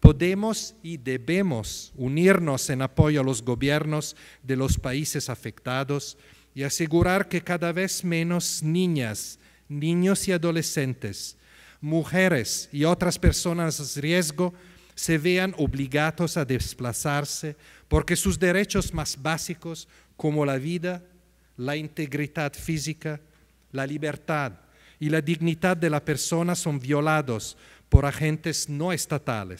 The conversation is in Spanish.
Podemos y debemos unirnos en apoyo a los gobiernos de los países afectados y asegurar que cada vez menos niñas, niños y adolescentes, mujeres y otras personas en riesgo se vean obligados a desplazarse porque sus derechos más básicos como la vida, la integridad física, la libertad, y la dignidad de la persona son violados por agentes no estatales